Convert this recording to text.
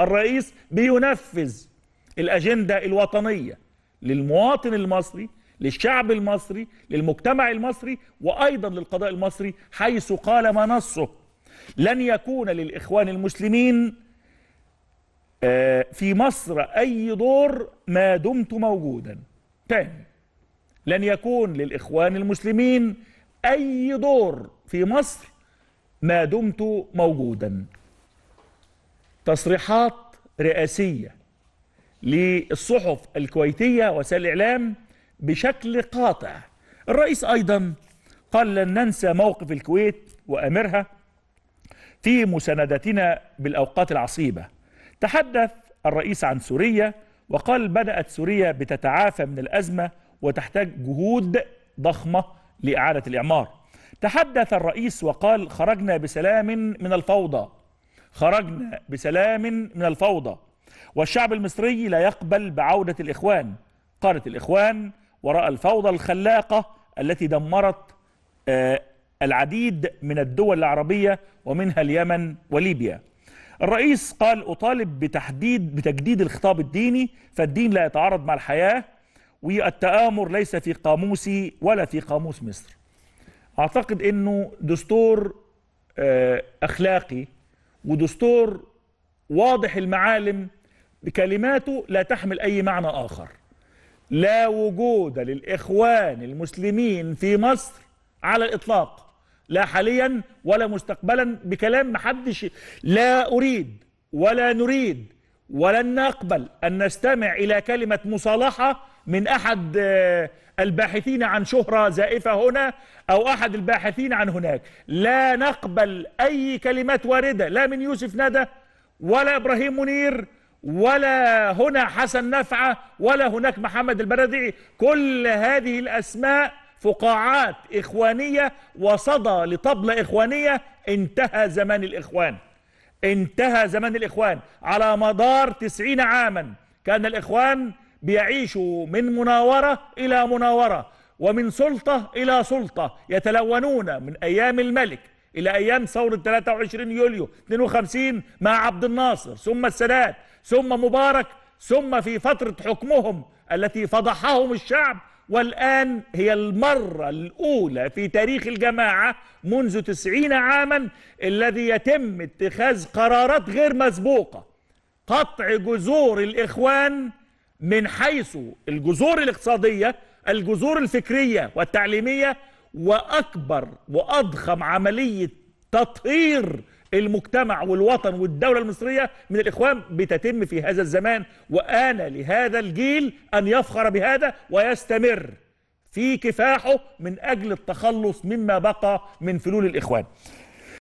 الرئيس بينفذ الأجندة الوطنية للمواطن المصري للشعب المصري للمجتمع المصري وأيضا للقضاء المصري حيث قال ما نصه لن يكون للإخوان المسلمين آه، في مصر أي دور ما دمت موجودا تاني لن يكون للإخوان المسلمين أي دور في مصر ما دمت موجودا تصريحات رئاسية للصحف الكويتية وسائل الإعلام بشكل قاطع الرئيس أيضا قال لن ننسى موقف الكويت وأمرها في مساندتنا بالأوقات العصيبة تحدث الرئيس عن سوريا وقال بدأت سوريا بتتعافى من الأزمة وتحتاج جهود ضخمة لإعادة الإعمار تحدث الرئيس وقال خرجنا بسلام من الفوضى خرجنا بسلام من الفوضى والشعب المصري لا يقبل بعودة الإخوان قارة الإخوان وراء الفوضى الخلاقة التي دمرت آه، العديد من الدول العربية ومنها اليمن وليبيا الرئيس قال أطالب بتحديد بتجديد الخطاب الديني فالدين لا يتعارض مع الحياة والتآمر ليس في قاموسي ولا في قاموس مصر أعتقد أنه دستور آه، أخلاقي ودستور واضح المعالم بكلماته لا تحمل أي معنى آخر لا وجود للإخوان المسلمين في مصر على الإطلاق لا حاليا ولا مستقبلا بكلام محدش لا أريد ولا نريد ولن نقبل أن نستمع إلى كلمة مصالحة من احد آه، الباحثين عن شهرة زائفة هنا او احد الباحثين عن هناك لا نقبل اي كلمات واردة لا من يوسف ندى ولا ابراهيم منير ولا هنا حسن نفعة ولا هناك محمد البردعي كل هذه الاسماء فقاعات اخوانية وصدى لطبلة اخوانية انتهى زمان الاخوان انتهى زمان الاخوان على مدار تسعين عاما كان الاخوان بيعيشوا من مناورة إلى مناورة ومن سلطة إلى سلطة يتلونون من أيام الملك إلى أيام ثورة 23 يوليو 52 مع عبد الناصر ثم السادات ثم مبارك ثم في فترة حكمهم التي فضحهم الشعب والآن هي المرة الأولى في تاريخ الجماعة منذ تسعين عاما الذي يتم اتخاذ قرارات غير مسبوقة قطع جذور الإخوان من حيث الجذور الاقتصادية الجذور الفكرية والتعليمية وأكبر وأضخم عملية تطهير المجتمع والوطن والدولة المصرية من الإخوان بتتم في هذا الزمان وأنا لهذا الجيل أن يفخر بهذا ويستمر في كفاحه من أجل التخلص مما بقى من فلول الإخوان